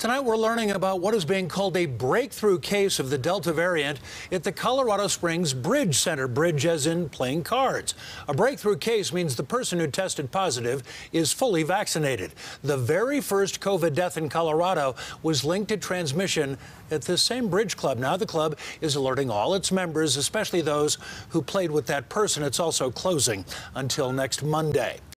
Tonight we're learning about what is being called a breakthrough case of the Delta variant at the Colorado Springs Bridge Center, bridge as in playing cards. A breakthrough case means the person who tested positive is fully vaccinated. The very first COVID death in Colorado was linked to transmission at this same bridge club. Now the club is alerting all its members, especially those who played with that person. It's also closing until next Monday.